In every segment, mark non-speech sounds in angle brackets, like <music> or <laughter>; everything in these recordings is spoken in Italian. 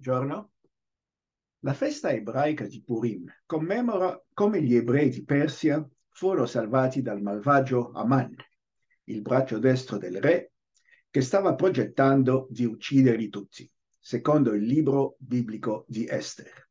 Buongiorno. La festa ebraica di Purim commemora come gli ebrei di Persia furono salvati dal malvagio Aman, il braccio destro del re, che stava progettando di ucciderli tutti, secondo il libro biblico di Esther.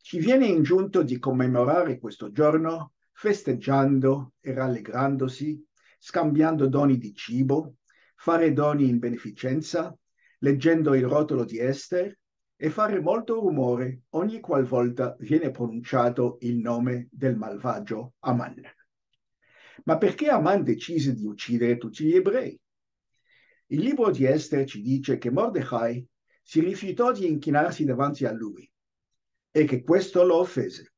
Ci viene ingiunto di commemorare questo giorno festeggiando e rallegrandosi, scambiando doni di cibo, fare doni in beneficenza, leggendo il rotolo di Esther e fare molto rumore ogni qualvolta viene pronunciato il nome del malvagio Aman. Ma perché Aman decise di uccidere tutti gli ebrei? Il libro di Esther ci dice che Mordecai si rifiutò di inchinarsi davanti a lui e che questo lo offese.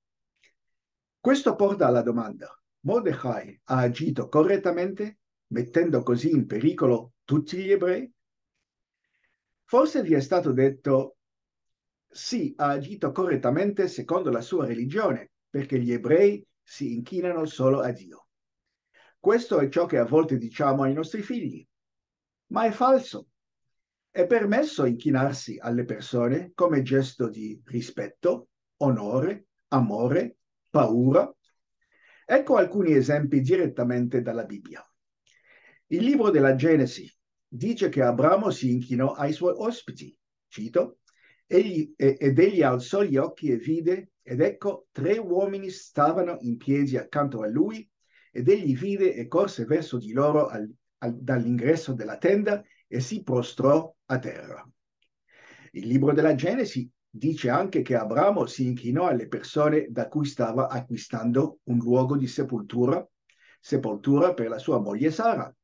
Questo porta alla domanda, Mordecai ha agito correttamente, mettendo così in pericolo tutti gli ebrei? Forse vi è stato detto sì, ha agito correttamente secondo la sua religione, perché gli ebrei si inchinano solo a Dio. Questo è ciò che a volte diciamo ai nostri figli, ma è falso. È permesso inchinarsi alle persone come gesto di rispetto, onore, amore, paura. Ecco alcuni esempi direttamente dalla Bibbia. Il libro della Genesi dice che Abramo si inchinò ai suoi ospiti. Cito, Egli, ed egli alzò gli occhi e vide, ed ecco tre uomini stavano in piedi accanto a lui, ed egli vide e corse verso di loro al, al, dall'ingresso della tenda e si prostrò a terra. Il libro della Genesi dice anche che Abramo si inchinò alle persone da cui stava acquistando un luogo di sepoltura, sepoltura per la sua moglie Sara.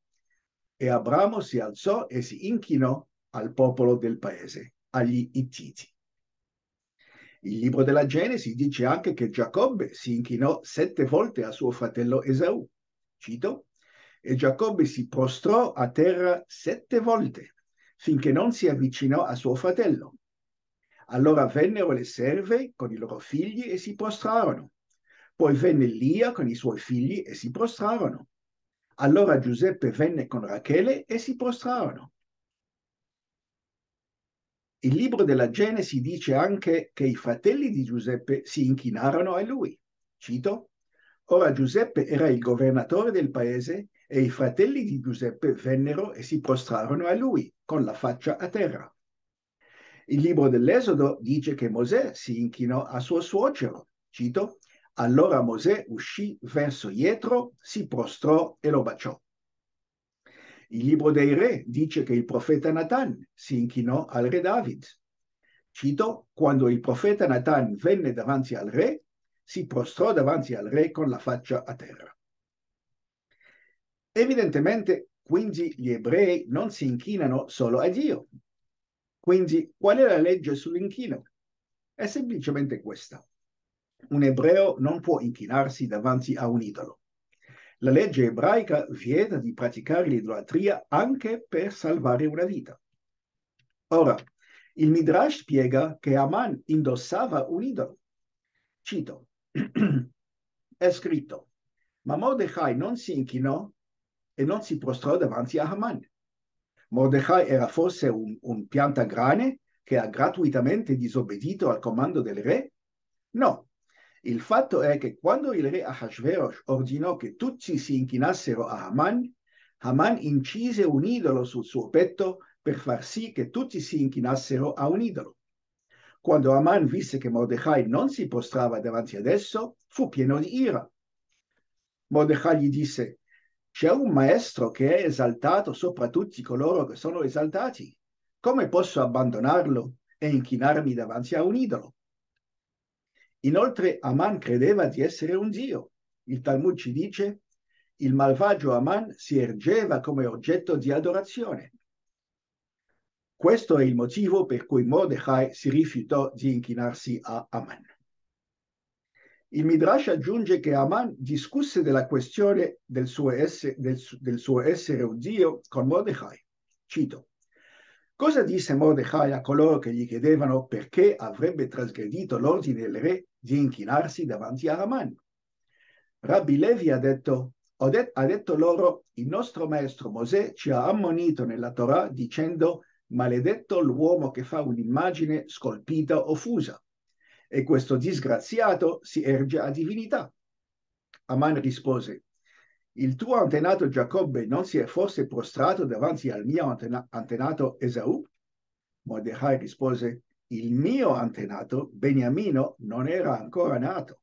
E Abramo si alzò e si inchinò al popolo del paese agli Ittiti. Il libro della Genesi dice anche che Giacobbe si inchinò sette volte a suo fratello Esaù. Cito, e Giacobbe si prostrò a terra sette volte finché non si avvicinò a suo fratello. Allora vennero le serve con i loro figli e si prostrarono. Poi venne Lia con i suoi figli e si prostrarono. Allora Giuseppe venne con Rachele e si prostrarono il libro della Genesi dice anche che i fratelli di Giuseppe si inchinarono a lui. Cito, ora Giuseppe era il governatore del paese e i fratelli di Giuseppe vennero e si prostrarono a lui con la faccia a terra. Il libro dell'Esodo dice che Mosè si inchinò a suo suocero. Cito, allora Mosè uscì verso dietro, si prostrò e lo baciò. Il libro dei re dice che il profeta Natan si inchinò al re David. Cito, quando il profeta Natan venne davanti al re, si prostrò davanti al re con la faccia a terra. Evidentemente, quindi, gli ebrei non si inchinano solo a Dio. Quindi, qual è la legge sull'inchino? È semplicemente questa. Un ebreo non può inchinarsi davanti a un idolo. La legge ebraica vieta di praticare l'idolatria anche per salvare una vita. Ora, il Midrash spiega che Aman indossava un idolo. Cito, <clears throat> è scritto, ma Mordecai non si inchinò e non si prostrò davanti a Haman. Mordecai era forse un, un piantagrane che ha gratuitamente disobbedito al comando del re? No, il fatto è che quando il re Ahasverosh ordinò che tutti si inchinassero a Haman, Haman incise un idolo sul suo petto per far sì che tutti si inchinassero a un idolo. Quando Haman visse che Mordecai non si postrava davanti ad esso, fu pieno di ira. Mordecai gli disse, c'è un maestro che è esaltato sopra tutti coloro che sono esaltati. Come posso abbandonarlo e inchinarmi davanti a un idolo? Inoltre Aman credeva di essere un dio. Il Talmud ci dice il malvagio Aman si ergeva come oggetto di adorazione. Questo è il motivo per cui Mordecai si rifiutò di inchinarsi a Aman. Il Midrash aggiunge che Aman discusse della questione del suo, esse, del, del suo essere un dio con Mordecai. Cito, Cosa disse Mordecai a coloro che gli chiedevano perché avrebbe trasgredito l'ordine del re di inchinarsi davanti a Raman? Rabbi Levi ha detto, det- ha detto loro, il nostro maestro Mosè ci ha ammonito nella Torah dicendo, maledetto l'uomo che fa un'immagine scolpita o fusa. E questo disgraziato si erge a divinità. Aman rispose, il tuo antenato Giacobbe non si è forse prostrato davanti al mio antenato Esau? Mordecai rispose, il mio antenato Beniamino non era ancora nato.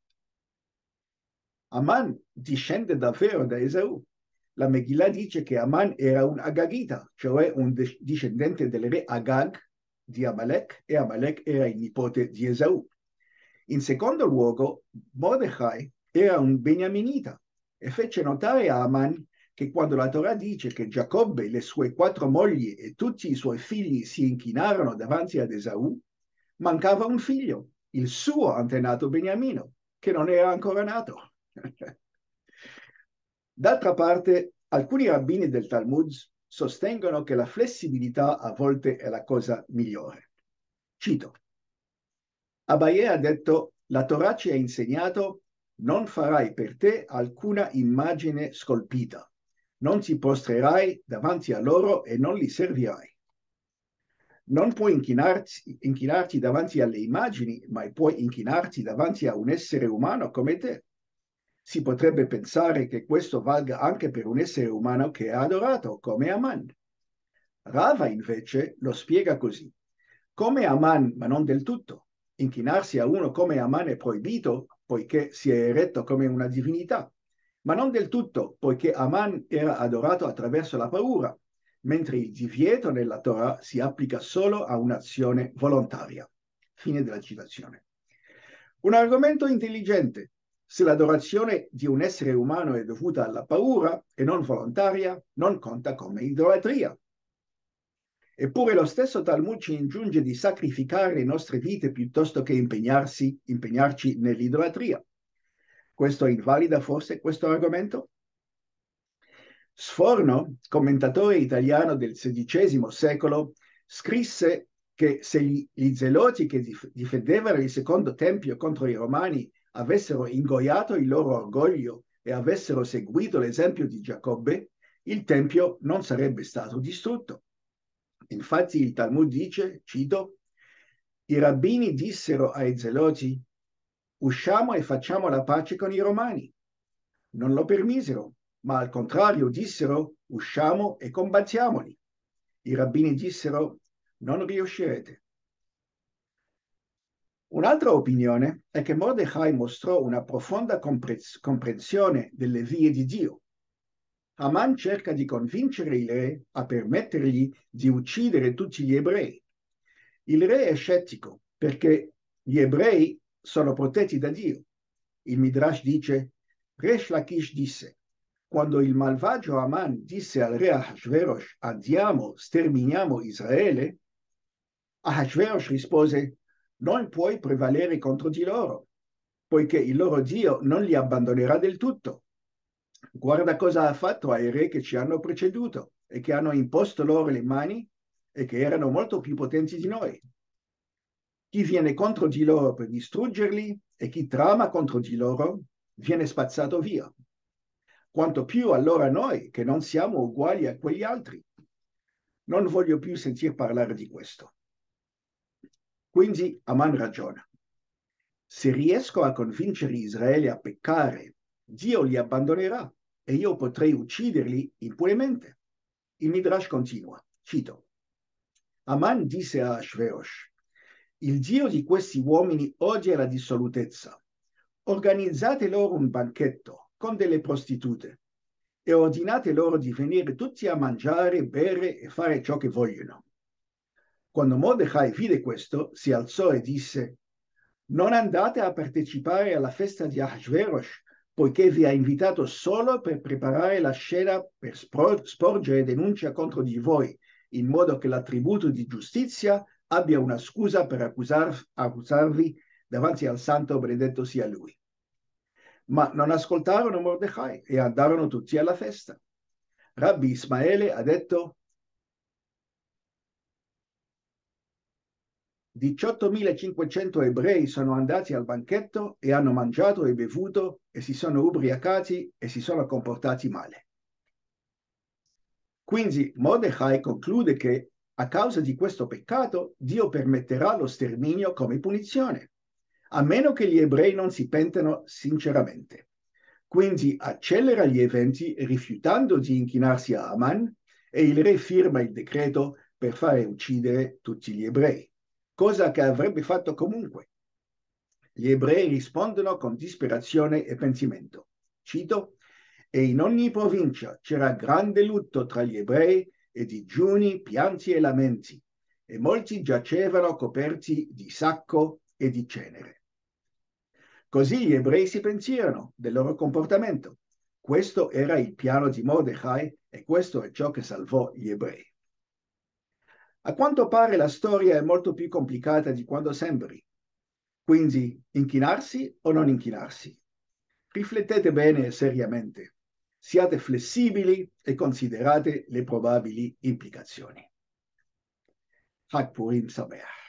Aman discende davvero da Esau. La Megillah dice che Aman era un Agagita, cioè un discendente del re Agag di Amalek, e Amalek era il nipote di Esau. In secondo luogo, Mordecai era un beniaminita, e fece notare a Aman che quando la Torah dice che Giacobbe, le sue quattro mogli e tutti i suoi figli si inchinarono davanti ad Esaù, mancava un figlio, il suo antenato Beniamino, che non era ancora nato. <laughs> D'altra parte, alcuni rabbini del Talmud sostengono che la flessibilità a volte è la cosa migliore. Cito. Abaye ha detto, la Torah ci ha insegnato non farai per te alcuna immagine scolpita, non ti postrerai davanti a loro e non li servirai. Non puoi inchinarti, inchinarti davanti alle immagini, ma puoi inchinarti davanti a un essere umano come te. Si potrebbe pensare che questo valga anche per un essere umano che è adorato, come Aman. Rava invece lo spiega così. Come Aman, ma non del tutto. Inchinarsi a uno come Aman è proibito, poiché si è eretto come una divinità, ma non del tutto, poiché Aman era adorato attraverso la paura, mentre il divieto nella Torah si applica solo a un'azione volontaria. Fine della citazione. Un argomento intelligente. Se l'adorazione di un essere umano è dovuta alla paura e non volontaria, non conta come idolatria. Eppure lo stesso Talmud ci ingiunge di sacrificare le nostre vite piuttosto che impegnarci nell'idolatria. Questo invalida forse questo argomento? Sforno, commentatore italiano del XVI secolo, scrisse che se gli, gli zeloti che dif- difendevano il secondo tempio contro i romani avessero ingoiato il loro orgoglio e avessero seguito l'esempio di Giacobbe, il tempio non sarebbe stato distrutto. Infatti il Talmud dice, cito, i rabbini dissero ai zeloti, usciamo e facciamo la pace con i romani. Non lo permisero, ma al contrario dissero, usciamo e combattiamoli. I rabbini dissero, non riuscirete. Un'altra opinione è che Mordecai mostrò una profonda comprensione delle vie di Dio Aman cerca di convincere il re a permettergli di uccidere tutti gli ebrei. Il re è scettico perché gli ebrei sono protetti da Dio. Il Midrash dice, Re Shlakish disse, quando il malvagio Aman disse al re Ahasverosh, andiamo, sterminiamo Israele, Ahasverosh rispose, non puoi prevalere contro di loro, poiché il loro Dio non li abbandonerà del tutto guarda cosa ha fatto ai re che ci hanno preceduto e che hanno imposto loro le mani e che erano molto più potenti di noi. Chi viene contro di loro per distruggerli e chi trama contro di loro viene spazzato via. Quanto più allora noi che non siamo uguali a quegli altri. Non voglio più sentir parlare di questo. Quindi Aman ragiona. Se riesco a convincere Israele a peccare, Dio li abbandonerà e io potrei ucciderli impunemente. Il Midrash continua, cito, Aman disse a Shveosh, il Dio di questi uomini odia la dissolutezza. Organizzate loro un banchetto con delle prostitute e ordinate loro di venire tutti a mangiare, bere e fare ciò che vogliono. Quando Mordechai vide questo, si alzò e disse, non andate a partecipare alla festa di Ahasverosh poiché vi ha invitato solo per preparare la scena per sporgere denuncia contro di voi, in modo che l'attributo di giustizia abbia una scusa per accusar- accusarvi davanti al santo benedetto sia lui. Ma non ascoltarono Mordecai e andarono tutti alla festa. Rabbi Ismaele ha detto, 18.500 ebrei sono andati al banchetto e hanno mangiato e bevuto e si sono ubriacati e si sono comportati male. Quindi Mordechai conclude che a causa di questo peccato Dio permetterà lo sterminio come punizione, a meno che gli ebrei non si pentano sinceramente. Quindi accelera gli eventi rifiutando di inchinarsi a Aman e il re firma il decreto per fare uccidere tutti gli ebrei cosa che avrebbe fatto comunque. Gli ebrei rispondono con disperazione e pentimento. Cito, e in ogni provincia c'era grande lutto tra gli ebrei e digiuni, pianti e lamenti, e molti giacevano coperti di sacco e di cenere. Così gli ebrei si pensirono del loro comportamento. Questo era il piano di Mordecai e questo è ciò che salvò gli ebrei. A quanto pare la storia è molto più complicata di quanto sembri. Quindi, inchinarsi o non inchinarsi? Riflettete bene e seriamente. Siate flessibili e considerate le probabili implicazioni. Hak Purim Sameach.